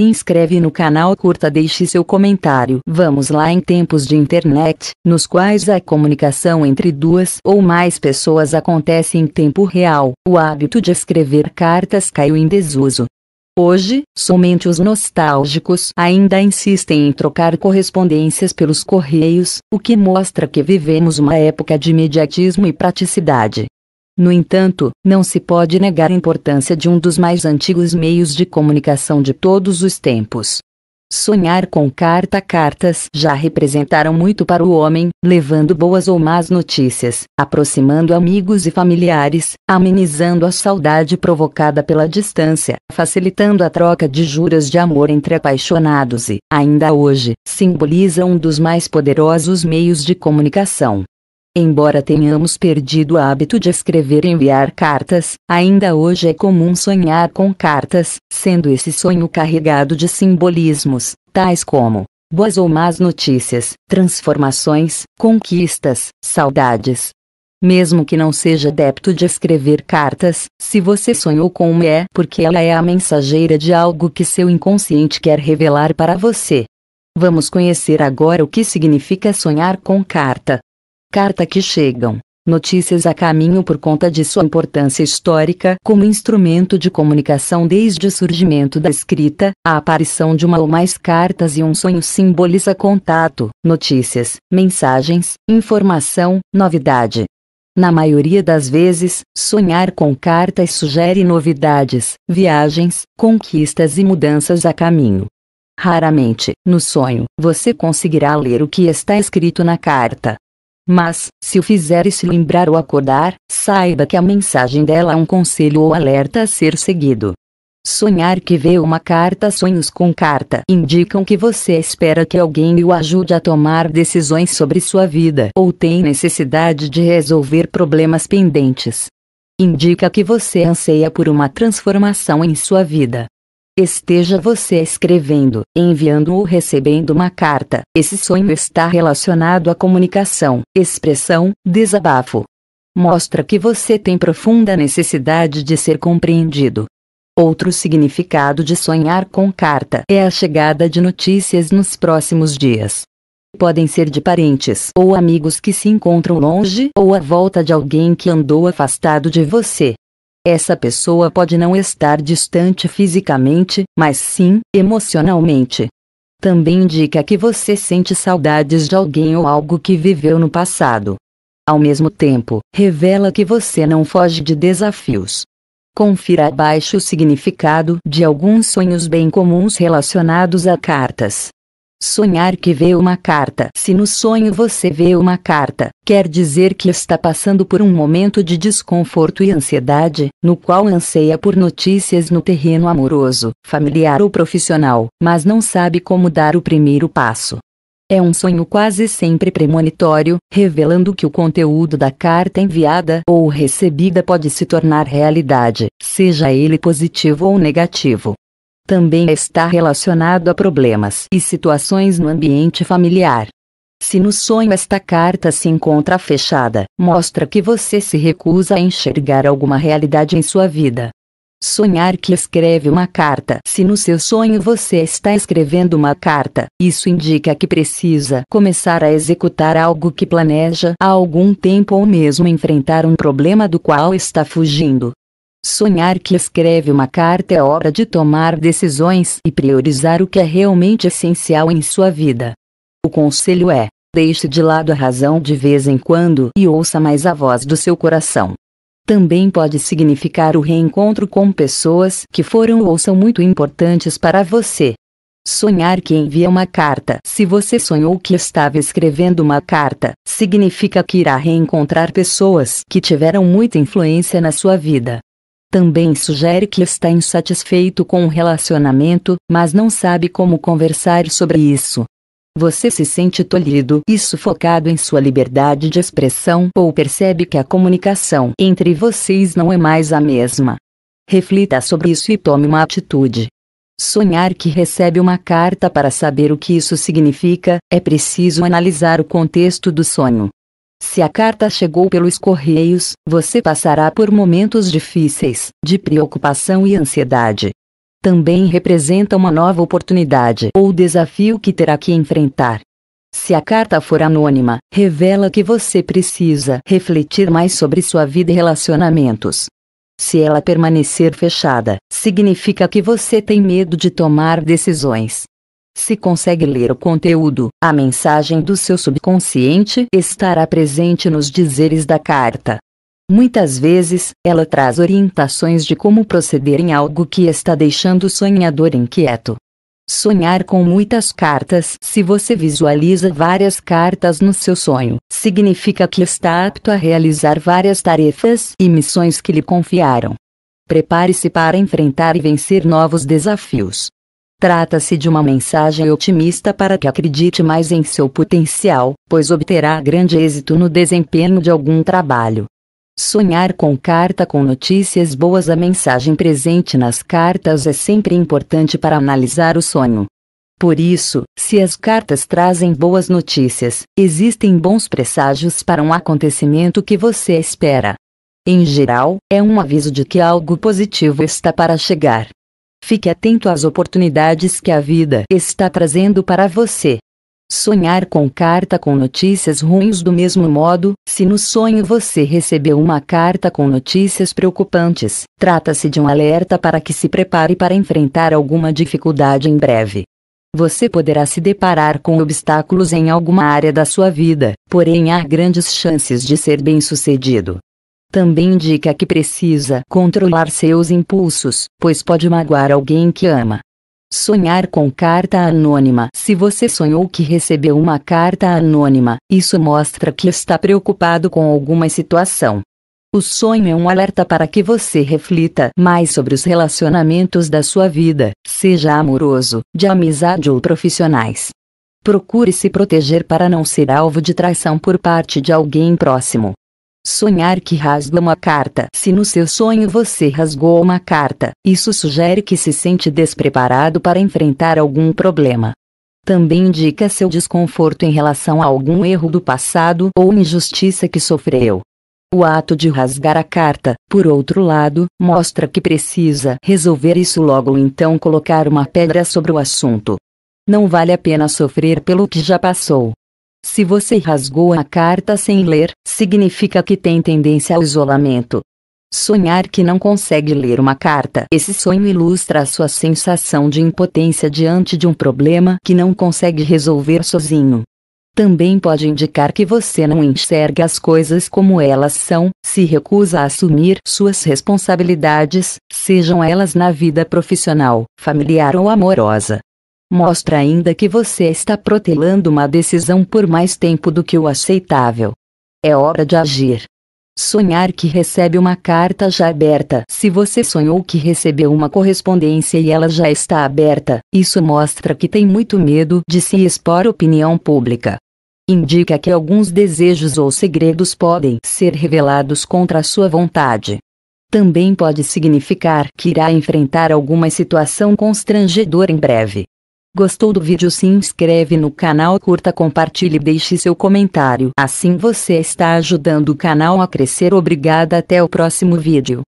se inscreve no canal curta deixe seu comentário. Vamos lá em tempos de internet, nos quais a comunicação entre duas ou mais pessoas acontece em tempo real, o hábito de escrever cartas caiu em desuso. Hoje, somente os nostálgicos ainda insistem em trocar correspondências pelos correios, o que mostra que vivemos uma época de imediatismo e praticidade. No entanto, não se pode negar a importância de um dos mais antigos meios de comunicação de todos os tempos. Sonhar com carta-cartas já representaram muito para o homem, levando boas ou más notícias, aproximando amigos e familiares, amenizando a saudade provocada pela distância, facilitando a troca de juras de amor entre apaixonados e, ainda hoje, simboliza um dos mais poderosos meios de comunicação. Embora tenhamos perdido o hábito de escrever e enviar cartas, ainda hoje é comum sonhar com cartas, sendo esse sonho carregado de simbolismos, tais como boas ou más notícias, transformações, conquistas, saudades. Mesmo que não seja adepto de escrever cartas, se você sonhou com uma é porque ela é a mensageira de algo que seu inconsciente quer revelar para você. Vamos conhecer agora o que significa sonhar com carta. Carta que chegam. Notícias a caminho por conta de sua importância histórica como instrumento de comunicação desde o surgimento da escrita, a aparição de uma ou mais cartas e um sonho simboliza contato, notícias, mensagens, informação, novidade. Na maioria das vezes, sonhar com cartas sugere novidades, viagens, conquistas e mudanças a caminho. Raramente, no sonho, você conseguirá ler o que está escrito na carta, mas, se o fizer e se lembrar ou acordar, saiba que a mensagem dela é um conselho ou alerta a ser seguido. Sonhar que vê uma carta Sonhos com carta indicam que você espera que alguém o ajude a tomar decisões sobre sua vida ou tem necessidade de resolver problemas pendentes. Indica que você anseia por uma transformação em sua vida. Esteja você escrevendo, enviando ou recebendo uma carta, esse sonho está relacionado à comunicação, expressão, desabafo. Mostra que você tem profunda necessidade de ser compreendido. Outro significado de sonhar com carta é a chegada de notícias nos próximos dias. Podem ser de parentes ou amigos que se encontram longe ou à volta de alguém que andou afastado de você. Essa pessoa pode não estar distante fisicamente, mas sim emocionalmente. Também indica que você sente saudades de alguém ou algo que viveu no passado. Ao mesmo tempo, revela que você não foge de desafios. Confira abaixo o significado de alguns sonhos bem comuns relacionados a cartas. Sonhar que vê uma carta. Se no sonho você vê uma carta, quer dizer que está passando por um momento de desconforto e ansiedade, no qual anseia por notícias no terreno amoroso, familiar ou profissional, mas não sabe como dar o primeiro passo. É um sonho quase sempre premonitório, revelando que o conteúdo da carta enviada ou recebida pode se tornar realidade, seja ele positivo ou negativo também está relacionado a problemas e situações no ambiente familiar. Se no sonho esta carta se encontra fechada, mostra que você se recusa a enxergar alguma realidade em sua vida. Sonhar que escreve uma carta. Se no seu sonho você está escrevendo uma carta, isso indica que precisa começar a executar algo que planeja há algum tempo ou mesmo enfrentar um problema do qual está fugindo. Sonhar que escreve uma carta é hora de tomar decisões e priorizar o que é realmente essencial em sua vida. O conselho é: deixe de lado a razão de vez em quando e ouça mais a voz do seu coração. Também pode significar o reencontro com pessoas que foram ou são muito importantes para você. Sonhar que envia uma carta. Se você sonhou que estava escrevendo uma carta, significa que irá reencontrar pessoas que tiveram muita influência na sua vida. Também sugere que está insatisfeito com o relacionamento, mas não sabe como conversar sobre isso. Você se sente tolhido e sufocado em sua liberdade de expressão ou percebe que a comunicação entre vocês não é mais a mesma. Reflita sobre isso e tome uma atitude. Sonhar que recebe uma carta para saber o que isso significa, é preciso analisar o contexto do sonho. Se a carta chegou pelos correios, você passará por momentos difíceis, de preocupação e ansiedade. Também representa uma nova oportunidade ou desafio que terá que enfrentar. Se a carta for anônima, revela que você precisa refletir mais sobre sua vida e relacionamentos. Se ela permanecer fechada, significa que você tem medo de tomar decisões se consegue ler o conteúdo, a mensagem do seu subconsciente estará presente nos dizeres da carta. Muitas vezes, ela traz orientações de como proceder em algo que está deixando o sonhador inquieto. Sonhar com muitas cartas. Se você visualiza várias cartas no seu sonho, significa que está apto a realizar várias tarefas e missões que lhe confiaram. Prepare-se para enfrentar e vencer novos desafios. Trata-se de uma mensagem otimista para que acredite mais em seu potencial, pois obterá grande êxito no desempenho de algum trabalho. Sonhar com carta com notícias boas A mensagem presente nas cartas é sempre importante para analisar o sonho. Por isso, se as cartas trazem boas notícias, existem bons presságios para um acontecimento que você espera. Em geral, é um aviso de que algo positivo está para chegar. Fique atento às oportunidades que a vida está trazendo para você. Sonhar com carta com notícias ruins do mesmo modo, se no sonho você recebeu uma carta com notícias preocupantes, trata-se de um alerta para que se prepare para enfrentar alguma dificuldade em breve. Você poderá se deparar com obstáculos em alguma área da sua vida, porém há grandes chances de ser bem-sucedido. Também indica que precisa controlar seus impulsos, pois pode magoar alguém que ama. Sonhar com carta anônima. Se você sonhou que recebeu uma carta anônima, isso mostra que está preocupado com alguma situação. O sonho é um alerta para que você reflita mais sobre os relacionamentos da sua vida, seja amoroso, de amizade ou profissionais. Procure se proteger para não ser alvo de traição por parte de alguém próximo. Sonhar que rasga uma carta. Se no seu sonho você rasgou uma carta, isso sugere que se sente despreparado para enfrentar algum problema. Também indica seu desconforto em relação a algum erro do passado ou injustiça que sofreu. O ato de rasgar a carta, por outro lado, mostra que precisa resolver isso logo ou então colocar uma pedra sobre o assunto. Não vale a pena sofrer pelo que já passou. Se você rasgou a carta sem ler, significa que tem tendência ao isolamento. Sonhar que não consegue ler uma carta. Esse sonho ilustra a sua sensação de impotência diante de um problema que não consegue resolver sozinho. Também pode indicar que você não enxerga as coisas como elas são, se recusa a assumir suas responsabilidades, sejam elas na vida profissional, familiar ou amorosa mostra ainda que você está protelando uma decisão por mais tempo do que o aceitável. É hora de agir. Sonhar que recebe uma carta já aberta. Se você sonhou que recebeu uma correspondência e ela já está aberta, isso mostra que tem muito medo de se expor à opinião pública. Indica que alguns desejos ou segredos podem ser revelados contra a sua vontade. Também pode significar que irá enfrentar alguma situação constrangedora em breve. Gostou do vídeo? Se inscreve no canal, curta, compartilhe e deixe seu comentário. Assim você está ajudando o canal a crescer. Obrigada, até o próximo vídeo.